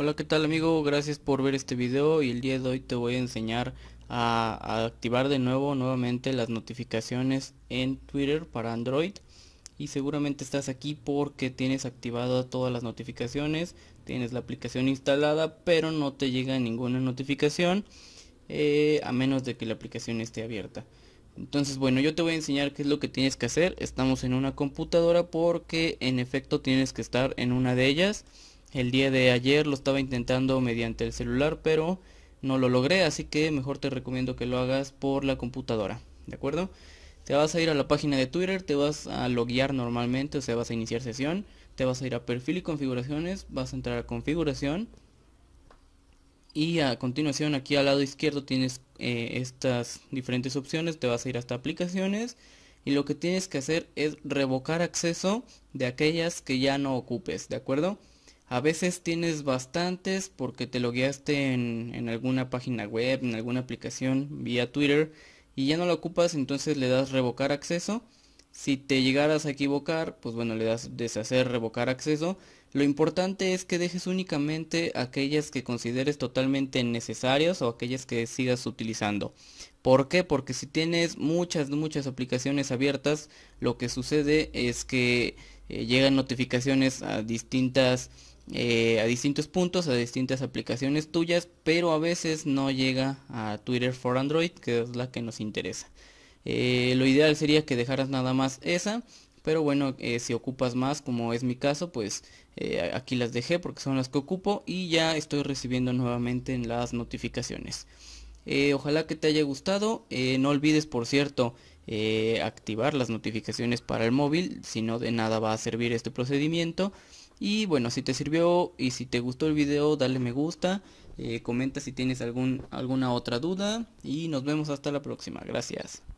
Hola qué tal amigo, gracias por ver este video y el día de hoy te voy a enseñar a, activar de nuevo nuevamente las notificaciones en Twitter para Android y seguramente estás aquí porque tienes activadas todas las notificaciones, tienes la aplicación instalada pero no te llega ninguna notificación eh, a menos de que la aplicación esté abierta. Entonces bueno, yo te voy a enseñar qué es lo que tienes que hacer. Estamos en una computadora porque en efecto tienes que estar en una de ellas el día de ayer lo estaba intentando mediante el celular, pero no lo logré, así que mejor te recomiendo que lo hagas por la computadora, ¿de acuerdo? Te vas a ir a la página de Twitter, te vas a loguear normalmente, o sea, vas a iniciar sesión, te vas a ir a perfil y configuraciones, vas a entrar a configuración y a continuación aquí al lado izquierdo tienes eh, estas diferentes opciones, te vas a ir hasta aplicaciones y lo que tienes que hacer es revocar acceso de aquellas que ya no ocupes, ¿de acuerdo? A veces tienes bastantes porque te logueaste en, en alguna página web, en alguna aplicación, vía Twitter, y ya no la ocupas, entonces le das revocar acceso si te llegaras a equivocar, pues bueno, le das deshacer, revocar acceso. Lo importante es que dejes únicamente aquellas que consideres totalmente necesarias o aquellas que sigas utilizando. ¿Por qué? Porque si tienes muchas, muchas aplicaciones abiertas, lo que sucede es que eh, llegan notificaciones a distintas... Eh, a distintos puntos, a distintas aplicaciones tuyas, pero a veces no llega a Twitter for Android, que es la que nos interesa. Eh, lo ideal sería que dejaras nada más esa. Pero bueno, eh, si ocupas más, como es mi caso, pues eh, aquí las dejé porque son las que ocupo y ya estoy recibiendo nuevamente en las notificaciones. ojalá que te haya gustado. no olvides, por cierto, activar las notificaciones para el móvil, si no de nada va a servir este procedimiento. Y bueno, si te sirvió y si te gustó el video, dale me gusta, comenta si tienes alguna otra duda y nos vemos hasta la próxima. Gracias.